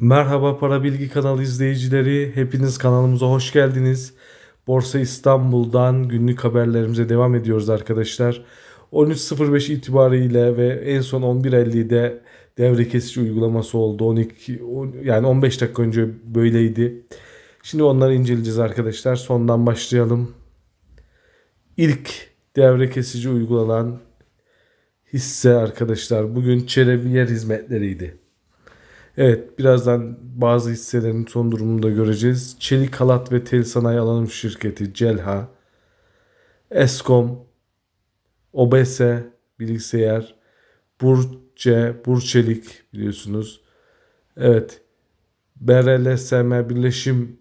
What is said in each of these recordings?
Merhaba Para Bilgi kanalı izleyicileri. Hepiniz kanalımıza hoş geldiniz. Borsa İstanbul'dan günlük haberlerimize devam ediyoruz arkadaşlar. 13.05 itibariyle ve en son 11.50'de devre kesici uygulaması oldu. 12 yani 15 dakika önce böyleydi. Şimdi onları inceleyeceğiz arkadaşlar. Sondan başlayalım. İlk devre kesici uygulanan hisse arkadaşlar bugün çevre yer hizmetleriydi. Evet birazdan bazı hisselerin son durumunu da göreceğiz. Çelik Halat ve Tel Sanayi Alanım Şirketi Celha, Eskom, Obese, Bilgisayar, Burçe, Burçelik biliyorsunuz. Evet BRLSM Birleşim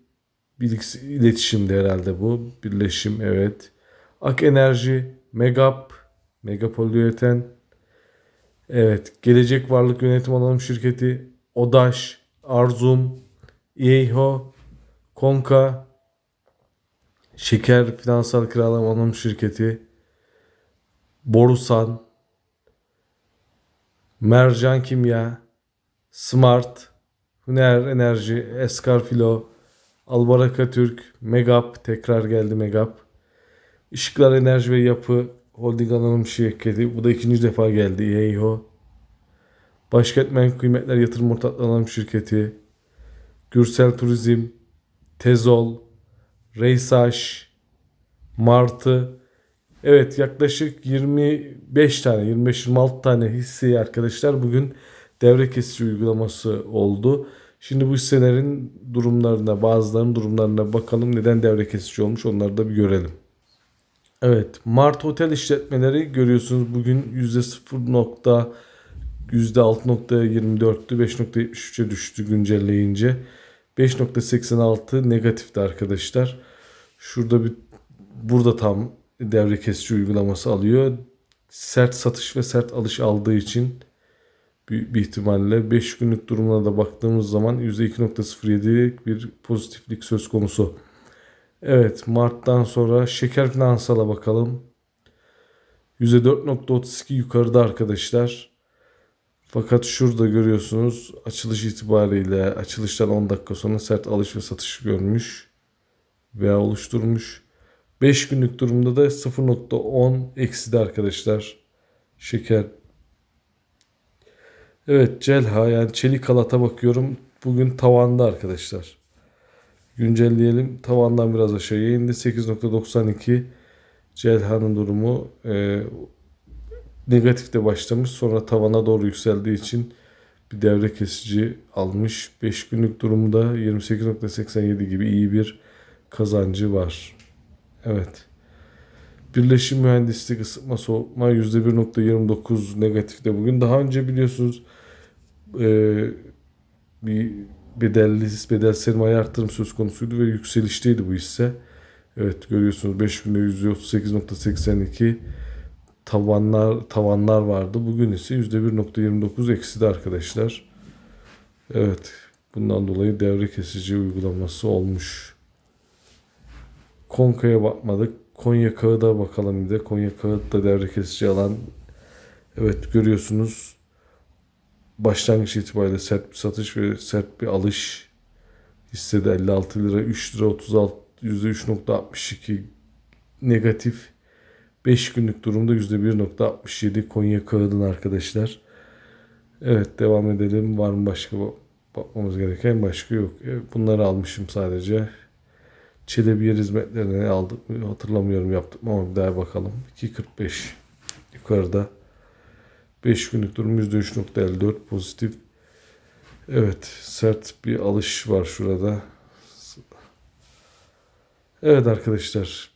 bilgis- iletişimde herhalde bu. Birleşim evet. Ak Enerji, Megap, Megapol Yöneten, Evet, Gelecek Varlık Yönetim Alanım Şirketi, Odaş, Arzum, Yeyho, Konka, Şeker Finansal Kiralama Anonim Şirketi, Borusan, Mercan Kimya, Smart, Hüner Enerji, Eskarfilo, Albaraka Türk, Megap, tekrar geldi Megap, Işıklar Enerji ve Yapı Holding Anonim Şirketi, bu da ikinci defa geldi, Yeyho, Başkent Kıymetler Yatırım Ortaklığı Anonim Şirketi, Gürsel Turizm, Tezol, Reysaş, Martı. Evet yaklaşık 25 tane 25-26 tane hisseyi arkadaşlar bugün devre kesici uygulaması oldu. Şimdi bu hisselerin durumlarına bazılarının durumlarına bakalım neden devre kesici olmuş onları da bir görelim. Evet Mart Otel işletmeleri görüyorsunuz bugün %0. %6.24'tü 5.73'e düştü güncelleyince. 5.86 negatifti arkadaşlar. Şurada bir burada tam devre kesici uygulaması alıyor. Sert satış ve sert alış aldığı için büyük bir ihtimalle 5 günlük durumuna da baktığımız zaman %2.07'lik bir pozitiflik söz konusu. Evet Mart'tan sonra şeker finansala bakalım. %4.32 yukarıda arkadaşlar. Fakat şurada görüyorsunuz açılış itibariyle açılıştan 10 dakika sonra sert alış ve satış görmüş veya oluşturmuş. 5 günlük durumda da 0.10 ekside arkadaşlar. Şeker. Evet Celha yani çelik halata bakıyorum. Bugün tavanda arkadaşlar. Güncelleyelim. Tavandan biraz aşağıya indi. 8.92 Celha'nın durumu e, negatifte başlamış sonra tavana doğru yükseldiği için bir devre kesici almış. 5 günlük durumda 28.87 gibi iyi bir kazancı var. Evet. Birleşim Mühendislik ısıtma soğutma %1.29 negatifte bugün. Daha önce biliyorsunuz e, bir bedelli, bedel sermaye arttırım söz konusuydu ve yükselişteydi bu hisse. Evet görüyorsunuz 5 günde %38.82 tavanlar tavanlar vardı. Bugün ise %1.29 eksidi arkadaşlar. Evet. Bundan dolayı devre kesici uygulaması olmuş. Konka'ya bakmadık. Konya kağıda bakalım bir de. Konya kağıt da devre kesici alan. Evet görüyorsunuz. Başlangıç itibariyle sert bir satış ve sert bir alış hissede 56 lira 3 lira 36 %3.62 negatif 5 günlük durumda %1.67 Konya Kağıdın arkadaşlar. Evet devam edelim. Var mı başka bakmamız gereken başka yok. E, bunları almışım sadece. Çelebi yer hizmetlerini aldık mı hatırlamıyorum yaptık mı ama bir daha bakalım. 2.45 yukarıda. 5 günlük durum %3.54 pozitif. Evet sert bir alış var şurada. Evet arkadaşlar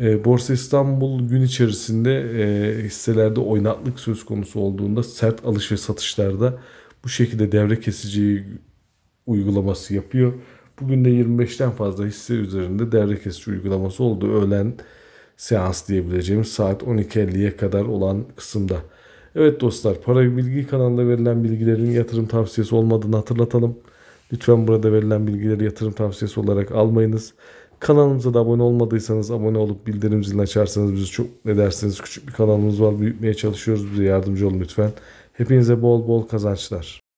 e, Borsa İstanbul gün içerisinde e, hisselerde oynatlık söz konusu olduğunda sert alış ve satışlarda bu şekilde devre kesici uygulaması yapıyor. Bugün de 25'ten fazla hisse üzerinde devre kesici uygulaması oldu. Öğlen seans diyebileceğimiz saat 12.50'ye kadar olan kısımda. Evet dostlar para bilgi kanalında verilen bilgilerin yatırım tavsiyesi olmadığını hatırlatalım. Lütfen burada verilen bilgileri yatırım tavsiyesi olarak almayınız. Kanalımıza da abone olmadıysanız abone olup bildirim zilini açarsanız bizi çok ne dersiniz. Küçük bir kanalımız var büyütmeye çalışıyoruz. Bize yardımcı olun lütfen. Hepinize bol bol kazançlar.